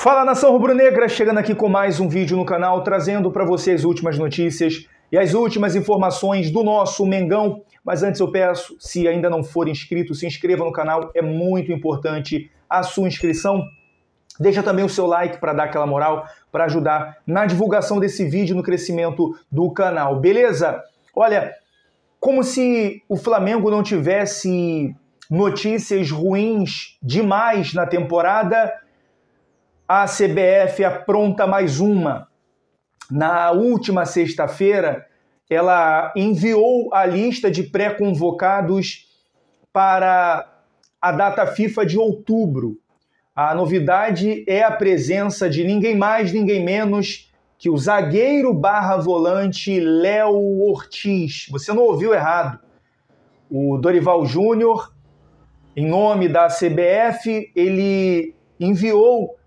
Fala nação rubro-negra, chegando aqui com mais um vídeo no canal, trazendo para você as últimas notícias e as últimas informações do nosso Mengão. Mas antes eu peço, se ainda não for inscrito, se inscreva no canal, é muito importante a sua inscrição. Deixa também o seu like para dar aquela moral, para ajudar na divulgação desse vídeo, no crescimento do canal, beleza? Olha, como se o Flamengo não tivesse notícias ruins demais na temporada, a CBF apronta mais uma. Na última sexta-feira, ela enviou a lista de pré-convocados para a data FIFA de outubro. A novidade é a presença de ninguém mais, ninguém menos que o zagueiro barra volante Léo Ortiz. Você não ouviu errado. O Dorival Júnior, em nome da CBF, ele enviou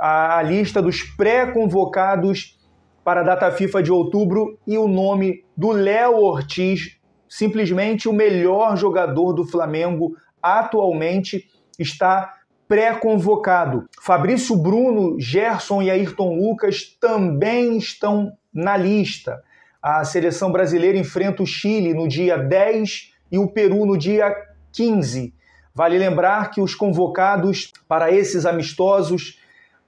a, a lista dos pré-convocados para a data FIFA de outubro e o nome do Léo Ortiz, simplesmente o melhor jogador do Flamengo atualmente, está pré-convocado. Fabrício Bruno, Gerson e Ayrton Lucas também estão na lista. A seleção brasileira enfrenta o Chile no dia 10 e o Peru no dia 15. Vale lembrar que os convocados para esses amistosos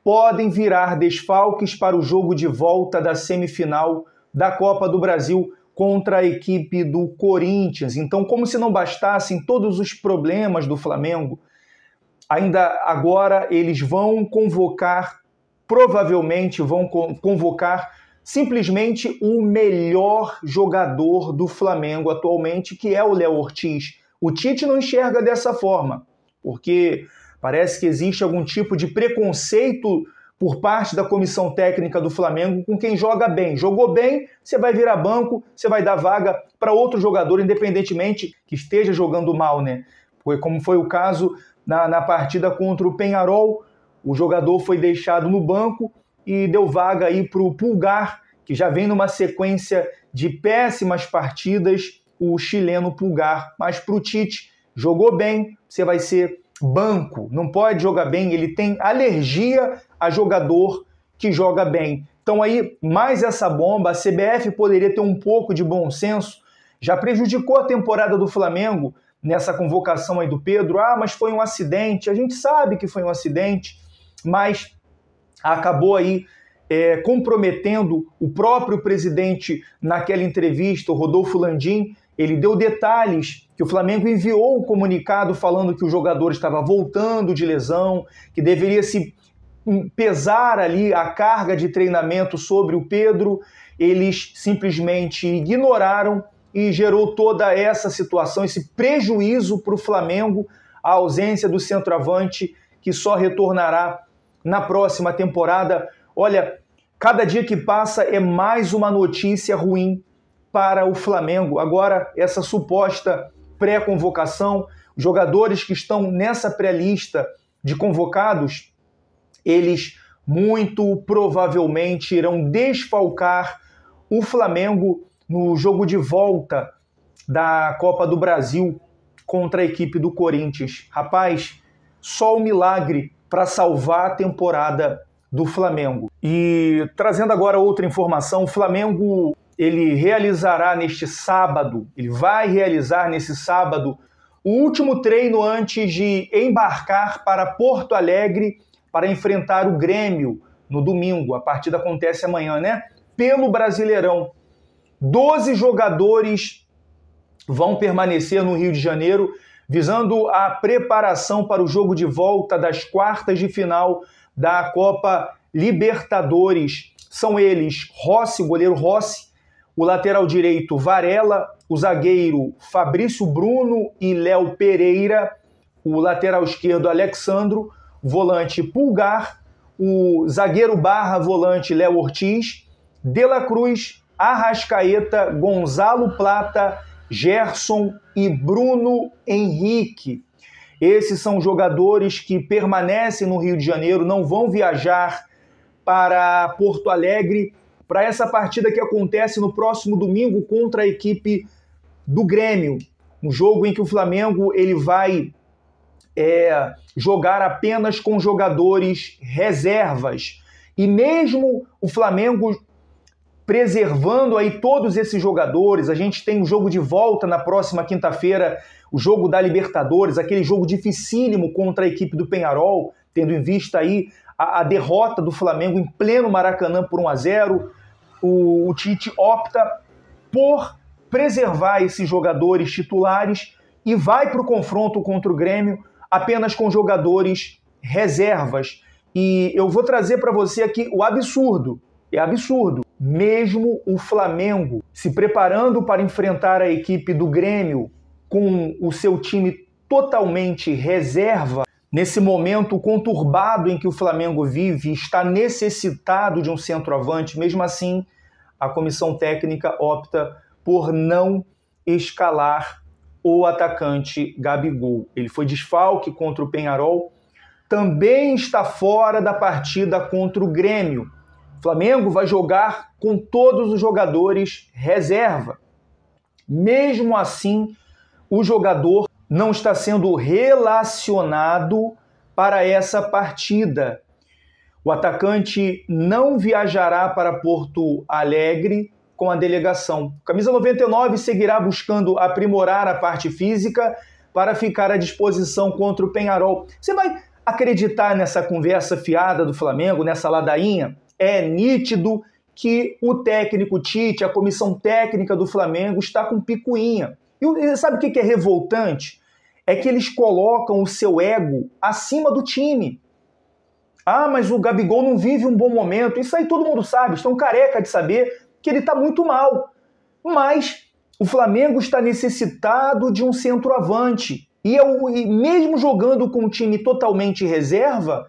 podem virar desfalques para o jogo de volta da semifinal da Copa do Brasil contra a equipe do Corinthians. Então, como se não bastassem todos os problemas do Flamengo, ainda agora eles vão convocar provavelmente vão convocar simplesmente o melhor jogador do Flamengo atualmente, que é o Léo Ortiz. O Tite não enxerga dessa forma, porque Parece que existe algum tipo de preconceito por parte da comissão técnica do Flamengo com quem joga bem. Jogou bem, você vai virar banco, você vai dar vaga para outro jogador, independentemente que esteja jogando mal, né? Foi como foi o caso na, na partida contra o Penharol. O jogador foi deixado no banco e deu vaga aí para o Pulgar, que já vem numa sequência de péssimas partidas, o chileno Pulgar. Mas para o Tite, jogou bem, você vai ser banco, não pode jogar bem, ele tem alergia a jogador que joga bem. Então aí, mais essa bomba, a CBF poderia ter um pouco de bom senso, já prejudicou a temporada do Flamengo nessa convocação aí do Pedro. Ah, mas foi um acidente. A gente sabe que foi um acidente, mas acabou aí é, comprometendo o próprio presidente naquela entrevista, o Rodolfo Landim, ele deu detalhes que o Flamengo enviou um comunicado falando que o jogador estava voltando de lesão, que deveria se hum, pesar ali a carga de treinamento sobre o Pedro. Eles simplesmente ignoraram e gerou toda essa situação, esse prejuízo para o Flamengo, a ausência do centroavante que só retornará na próxima temporada. Olha, cada dia que passa é mais uma notícia ruim para o Flamengo. Agora, essa suposta pré-convocação, jogadores que estão nessa pré-lista de convocados, eles muito provavelmente irão desfalcar o Flamengo no jogo de volta da Copa do Brasil contra a equipe do Corinthians. Rapaz, só o um milagre para salvar a temporada do Flamengo. E trazendo agora outra informação, o Flamengo ele realizará neste sábado, ele vai realizar nesse sábado o último treino antes de embarcar para Porto Alegre para enfrentar o Grêmio no domingo. A partida acontece amanhã, né? Pelo Brasileirão. Doze jogadores vão permanecer no Rio de Janeiro, visando a preparação para o jogo de volta das quartas de final da Copa Libertadores. São eles Rossi, goleiro Rossi, o lateral direito Varela, o zagueiro Fabrício Bruno e Léo Pereira, o lateral esquerdo Alexandro, volante Pulgar, o zagueiro barra volante Léo Ortiz, De La Cruz, Arrascaeta, Gonzalo Plata, Gerson e Bruno Henrique. Esses são jogadores que permanecem no Rio de Janeiro, não vão viajar para Porto Alegre para essa partida que acontece no próximo domingo contra a equipe do Grêmio. Um jogo em que o Flamengo ele vai é, jogar apenas com jogadores reservas. E mesmo o Flamengo preservando aí todos esses jogadores, a gente tem o um jogo de volta na próxima quinta-feira, o jogo da Libertadores, aquele jogo dificílimo contra a equipe do Penharol, tendo em vista aí a, a derrota do Flamengo em pleno Maracanã por 1 a 0 o, o Tite opta por preservar esses jogadores titulares e vai para o confronto contra o Grêmio apenas com jogadores reservas. E eu vou trazer para você aqui o absurdo. É absurdo. Mesmo o Flamengo se preparando para enfrentar a equipe do Grêmio com o seu time totalmente reserva, nesse momento conturbado em que o Flamengo vive, está necessitado de um centroavante. Mesmo assim, a comissão técnica opta por não escalar o atacante Gabigol. Ele foi desfalque contra o Penharol, também está fora da partida contra o Grêmio. O Flamengo vai jogar com todos os jogadores reserva. Mesmo assim, o jogador não está sendo relacionado para essa partida. O atacante não viajará para Porto Alegre com a delegação. Camisa 99 seguirá buscando aprimorar a parte física para ficar à disposição contra o Penharol. Você vai acreditar nessa conversa fiada do Flamengo, nessa ladainha? É nítido que o técnico Tite, a comissão técnica do Flamengo, está com picuinha. E sabe o que é revoltante? é que eles colocam o seu ego acima do time. Ah, mas o Gabigol não vive um bom momento. Isso aí todo mundo sabe, estão careca de saber que ele está muito mal. Mas o Flamengo está necessitado de um centroavante. E, eu, é e mesmo jogando com o time totalmente reserva,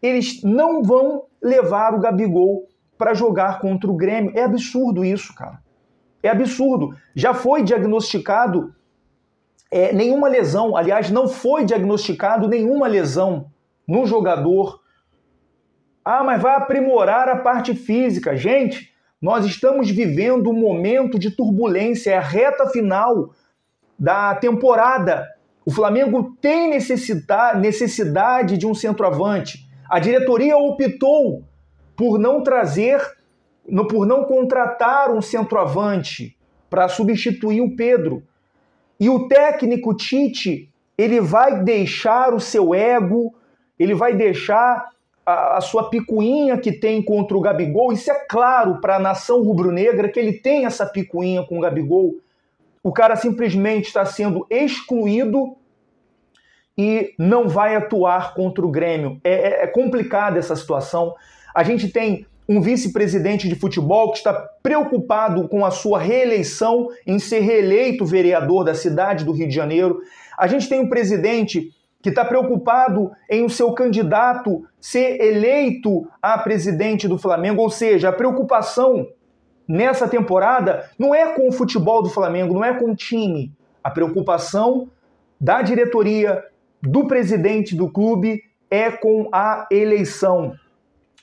eles não vão levar o Gabigol para jogar contra o Grêmio. É absurdo isso, cara. É absurdo. Já foi diagnosticado é, nenhuma lesão. Aliás, não foi diagnosticado nenhuma lesão no jogador. Ah, mas vai aprimorar a parte física. Gente, nós estamos vivendo um momento de turbulência, é a reta final da temporada. O Flamengo tem necessidade de um centroavante. A diretoria optou por não trazer, por não contratar um centroavante para substituir o Pedro. E o técnico Tite, ele vai deixar o seu ego, ele vai deixar a, a sua picuinha que tem contra o Gabigol. Isso é claro para a nação rubro-negra que ele tem essa picuinha com o Gabigol. O cara simplesmente está sendo excluído e não vai atuar contra o Grêmio. É, é, é complicada essa situação. A gente tem um vice-presidente de futebol que está preocupado com a sua reeleição, em ser reeleito vereador da cidade do Rio de Janeiro. A gente tem um presidente que está preocupado em o seu candidato ser eleito a presidente do Flamengo, ou seja, a preocupação nessa temporada não é com o futebol do Flamengo, não é com o time. A preocupação da diretoria, do presidente do clube, é com a eleição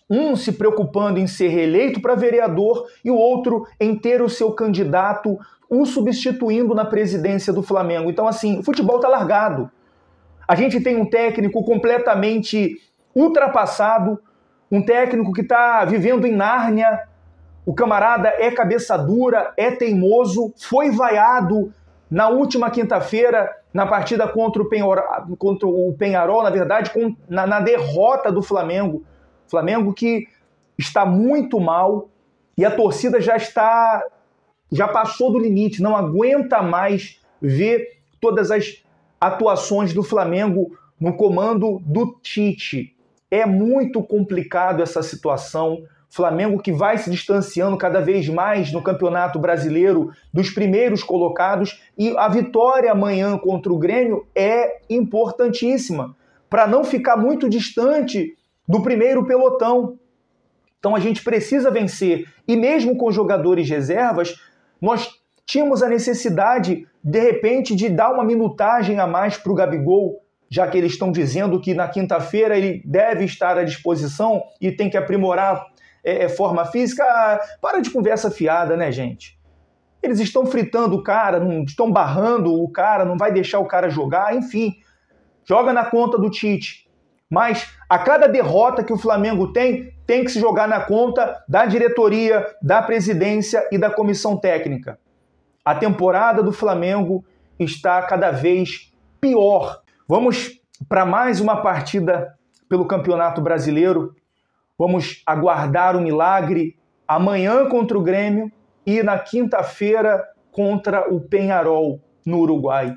um se preocupando em ser reeleito para vereador e o outro em ter o seu candidato o substituindo na presidência do Flamengo. Então, assim, o futebol tá largado. A gente tem um técnico completamente ultrapassado, um técnico que está vivendo em Nárnia. O camarada é cabeça dura, é teimoso, foi vaiado na última quinta-feira, na partida contra o, Penhor, contra o Penharol, na verdade, com, na, na derrota do Flamengo. Flamengo que está muito mal e a torcida já está já passou do limite, não aguenta mais ver todas as atuações do Flamengo no comando do Tite. É muito complicado essa situação. Flamengo que vai se distanciando cada vez mais no Campeonato Brasileiro dos primeiros colocados e a vitória amanhã contra o Grêmio é importantíssima para não ficar muito distante do primeiro pelotão. Então a gente precisa vencer. E mesmo com jogadores reservas, nós tínhamos a necessidade, de repente, de dar uma minutagem a mais para o Gabigol, já que eles estão dizendo que na quinta-feira ele deve estar à disposição e tem que aprimorar é, é forma física. Ah, para de conversa fiada, né, gente? Eles estão fritando o cara, não, estão barrando o cara, não vai deixar o cara jogar, enfim. Joga na conta do Tite. Mas a cada derrota que o Flamengo tem, tem que se jogar na conta da diretoria, da presidência e da comissão técnica. A temporada do Flamengo está cada vez pior. Vamos para mais uma partida pelo Campeonato Brasileiro. Vamos aguardar o milagre amanhã contra o Grêmio e na quinta-feira contra o Penharol, no Uruguai.